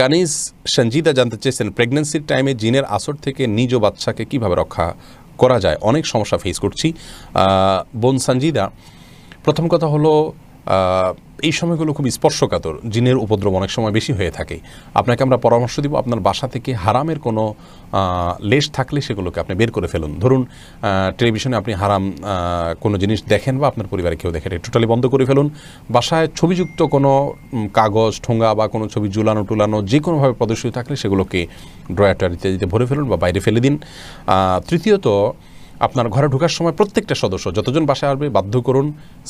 কানিজ সঞ্জিদা জানতে চেয়েছেন প্রেগনেন্সির টাইমে জিনের আসর থেকে নিজ বাচ্চাকে কিভাবে রক্ষা করা যায় অনেক সমস্যা ফেস করছি বোন সঞ্জিদা প্রথম কথা হলো এই সময়গুলো খুব স্পর্শকাতর জিনের উপদ্রব অনেক সময় বেশি হয়ে থাকে আপনাকে আমরা পরামর্শ দিব আপনার বাসা থেকে হারামের কোনো লেশ থাকলে সেগুলোকে আপনি বের করে ফেলুন ধরুন টেলিভিশনে আপনি হারাম কোনো জিনিস দেখেন বা আপনার পরিবারে কেউ দেখেন টোটালি বন্ধ করে ফেলুন বাসায় ছবিযুক্ত কোনো কাগজ ঠোঙা বা কোনো ছবি ঝুলানো টুলানো যে কোনোভাবে প্রদর্শিত থাকলে সেগুলোকে ড্রয়ার টয়ার ইত্যাদিতে ভরে ফেলুন বা বাইরে ফেলে দিন তৃতীয়ত আপনার ঘরে ঢোকার সময় প্রত্যেকটা সদস্য যতজন বাসায় আসবে বাধ্য করুন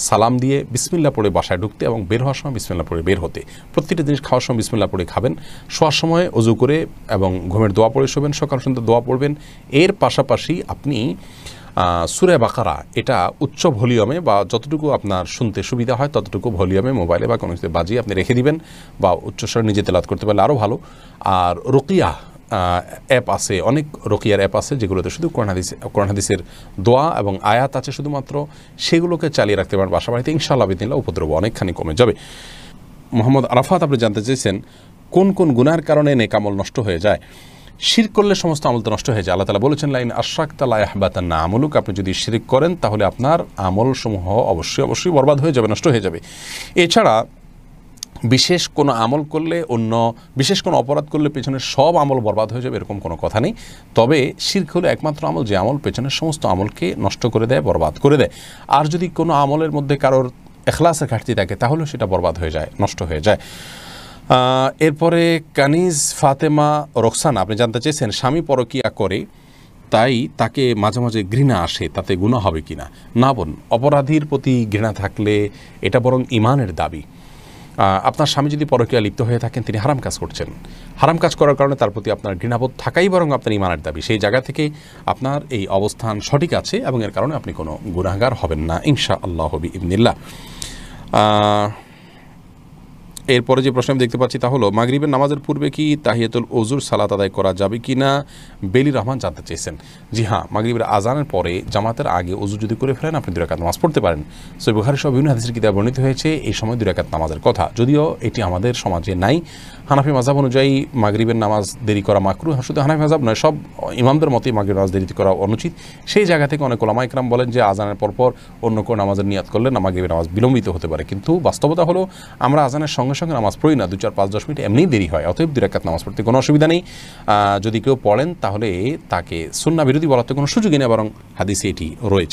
সালাম দিয়ে বিসমিল্লা পড়ে বাসায় ঢুকতে এবং বের হওয়ার সময় বিসমিল্লা পড়ে বের হতে প্রত্যেকটা জিনিস খাওয়ার সময় বিসমিল্লা পড়ে খাবেন শোয়ার সময় অজু করে এবং ঘুমের দোয়া পড়ে শোবেন সকাল সন্ধ্যে দোয়া পড়বেন এর পাশাপাশি আপনি সুরে বাকারা এটা উচ্চ ভলিউমে বা যতটুকু আপনার শুনতে সুবিধা হয় ততটুকু ভলিউমে মোবাইলে বা কোনো কিছু বাজিয়ে আপনি রেখে দিবেন বা উচ্চস্বরে নিজে তেলাত করতে পারলে আরও ভালো আর রুকিয়া অ্যাপ আছে অনেক রোকিয়ার অ্যাপ আছে যেগুলোতে শুধু কোরআন হাদিস দোয়া এবং আয়াত আছে শুধুমাত্র সেগুলোকে চালিয়ে রাখতে পারেন বাসা বাড়িতে ইনশাআল্লাহ বিদিনলা উপদ্রব অনেকখানি কমে যাবে মোহাম্মদ আরাফাত আপনি জানতে চেয়েছেন কোন কোন গুনার কারণে নেকামল নষ্ট হয়ে যায় শির করলে সমস্ত আমল তো নষ্ট হয়ে যায় আল্লাহ তালা বলেছেন লাইন আশাক তালা আহবাতান না আমলুক আপনি যদি শিরিক করেন তাহলে আপনার আমল সমূহ অবশ্যই অবশ্যই বরবাদ হয়ে যাবে নষ্ট হয়ে যাবে এছাড়া বিশেষ কোনো আমল করলে অন্য বিশেষ কোনো অপরাধ করলে পেছনে সব আমল বরবাদ হয়ে যাবে এরকম কোনো কথা নেই তবে শির্ক হলো একমাত্র আমল যে আমল পেছনের সমস্ত আমলকে নষ্ট করে দেয় বরবাদ করে দেয় আর যদি কোনো আমলের মধ্যে কারোর এখলাসের ঘাটতি থাকে তাহলেও সেটা বরবাদ হয়ে যায় নষ্ট হয়ে যায় এরপরে কানিজ ফাতেমা রোকসানা আপনি জানতে চেয়েছেন স্বামী পরকিয়া করে তাই তাকে মাঝে মাঝে ঘৃণা আসে তাতে গুণা হবে কি না না বোন অপরাধীর প্রতি ঘৃণা থাকলে এটা বরং ইমানের দাবি আপনার স্বামী যদি পরকীয়া লিপ্ত হয়ে থাকেন তিনি হারাম কাজ করছেন হারাম কাজ করার কারণে তার প্রতি আপনার ঘৃণাবোধ থাকাই বরং আপনার ইমানের দাবি সেই জায়গা থেকে আপনার এই অবস্থান সঠিক আছে এবং এর কারণে আপনি কোনো গুণাগার হবেন না ইনশা আল্লাহ হবি ইবনিল্লা এরপরে যে প্রশ্ন আমি দেখতে পাচ্ছি তা হলো মাগরিবের নামাজের পূর্বে কি তাহিয়াতুল ওজুর সালাত আদায় করা যাবে কি না বেলি রহমান জানতে চেয়েছেন জি হ্যাঁ মাগরিবের আজানের পরে জামাতের আগে ওজু যদি করে ফেলেন আপনি দুরাকাত নামাজ পড়তে পারেন সৈব হারি সব বিভিন্ন হাদিসের কিতাব বর্ণিত হয়েছে এই সময় দুরাকাত নামাজের কথা যদিও এটি আমাদের সমাজে নাই হানাফি মাজাব অনুযায়ী মাগরিবের নামাজ দেরি করা মাকরু শুধু হানাফি মাজাব নয় সব ইমামদের মতে মাগরিব নামাজ দেরি করা অনুচিত সেই জায়গা থেকে অনেক ওলামা ইকরাম বলেন যে আজানের পরপর অন্য কোনো নামাজের নিয়াত করলে না মাগরিবের নামাজ বিলম্বিত হতে পারে কিন্তু বাস্তবতা হলো আমরা আজানের সঙ্গে সঙ্গে সঙ্গে নামাজ পড়ি না দু চার পাঁচ দশ মিনিট এমনিই দেরি হয় অতএব দু রেখাত নামাজ পড়তে কোনো অসুবিধা নেই যদি কেউ পড়েন তাহলে তাকে সুন্না বিরোধী বলাতে কোনো সুযোগই নেই বরং হাদিসে এটি রয়েছে